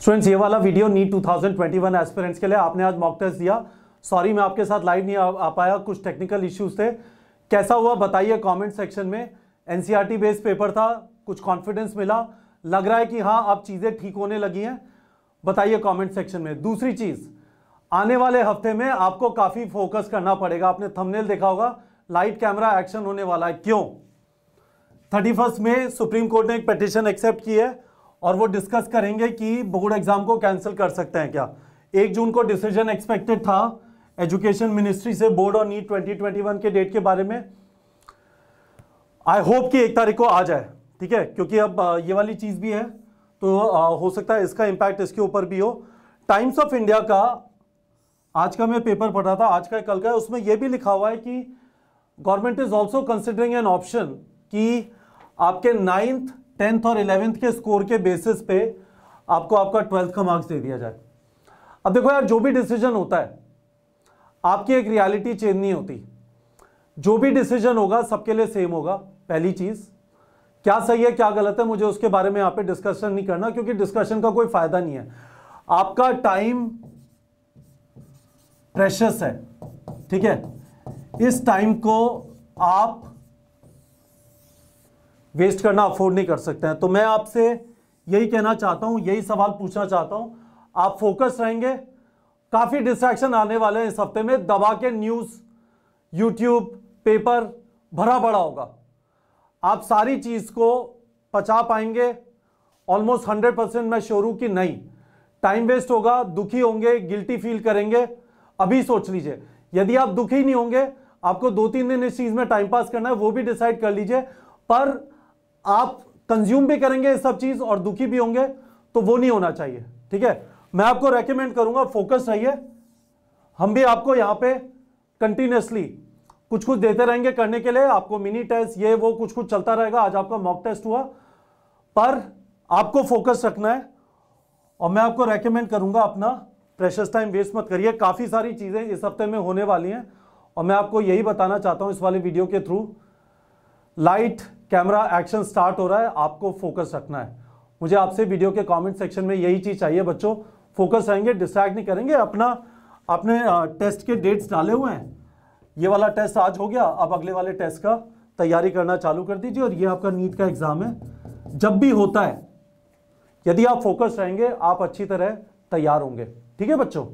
students ये वाला video NEET 2021 aspirants के लिए आपने आज मॉक टेस्ट दिया सॉरी मैं आपके साथ लाइव नहीं आ, आ पाया कुछ टेक्निकल इश्यूज थे कैसा हुआ बताइए कमेंट सेक्शन में एनसीईआरटी बेस्ड पेपर था कुछ कॉन्फिडेंस मिला लग रहा है कि हाँ अब चीज़ें ठीक होने लगी हैं बताइए कॉमेंट सेक्शन में दूसरी चीज़ आने वाले हफ्ते में आपको काफ़ी फोकस करना पड़ेगा आपने थमनेल देखा होगा लाइट कैमरा एक्शन होने वाला है क्यों थर्टी फर्स्ट में सुप्रीम कोर्ट ने एक पटिशन एक्सेप्ट की है और वो डिस्कस करेंगे कि बोर्ड एग्जाम को कैंसिल कर सकते हैं क्या एक जून को डिसीजन एक्सपेक्टेड था एजुकेशन मिनिस्ट्री से बोर्ड और नीट 2021 के डेट के बारे में आई होप कि एक तारीख को आ जाए ठीक है क्योंकि अब ये वाली चीज़ भी है तो हो सकता है इसका इंपैक्ट इसके ऊपर भी हो टाइम्स ऑफ इंडिया का आज का मैं पेपर पढ़ रहा था आज का कल का उसमें यह भी लिखा हुआ है कि government is also considering an option कि आपके नाइन्थ टेंथ और इलेवेंथ के स्कोर के बेसिस पे आपको आपका ट्वेल्थ का मार्क्स दे दिया जाए अब देखो यार जो भी डिसीजन होता है आपकी एक रियलिटी चेंज नहीं होती जो भी डिसीजन होगा सबके लिए सेम होगा पहली चीज़ क्या सही है क्या गलत है मुझे उसके बारे में यहां पे डिस्कशन नहीं करना क्योंकि डिस्कशन का कोई फायदा नहीं है आपका टाइम प्रेशस है ठीक है इस टाइम को आप वेस्ट करना अफोर्ड नहीं कर सकते हैं तो मैं आपसे यही कहना चाहता हूं यही सवाल पूछना चाहता हूं आप फोकस रहेंगे काफ़ी डिस्ट्रैक्शन आने वाले हैं इस हफ्ते में दबा के न्यूज़ यूट्यूब पेपर भरा पड़ा होगा आप सारी चीज़ को पचा पाएंगे ऑलमोस्ट हंड्रेड परसेंट मैं शोरू की कि नहीं टाइम वेस्ट होगा दुखी होंगे गिल्टी फील करेंगे अभी सोच लीजिए यदि आप दुखी नहीं होंगे आपको दो तीन दिन इस चीज़ में टाइम पास करना है वो भी डिसाइड कर लीजिए पर आप कंज्यूम भी करेंगे सब चीज और दुखी भी होंगे तो वो नहीं होना चाहिए ठीक है मैं आपको रेकमेंड करूंगा फोकस रहिए हम भी आपको यहां पे कंटिन्यूसली कुछ कुछ देते रहेंगे करने के लिए आपको मिनी टेस्ट ये वो कुछ कुछ चलता रहेगा आज आपका मॉक टेस्ट हुआ पर आपको फोकस रखना है और मैं आपको रेकमेंड करूंगा अपना प्रेशस टाइम वेस्ट मत करिए काफ़ी सारी चीज़ें इस हफ्ते में होने वाली हैं और मैं आपको यही बताना चाहता हूं इस वाले वीडियो के through light camera action start हो रहा है आपको फोकस रखना है मुझे आपसे वीडियो के कमेंट सेक्शन में यही चीज़ चाहिए बच्चों फोकस रहेंगे डिस्ट्रैक्ट नहीं करेंगे अपना अपने टेस्ट के डेट्स डाले हुए हैं ये वाला टेस्ट आज हो गया अब अगले वाले टेस्ट का तैयारी करना चालू कर दीजिए और ये आपका नीट का एग्ज़ाम है जब भी होता है यदि आप फोकस रहेंगे आप अच्छी तरह तैयार होंगे ठीक है बच्चों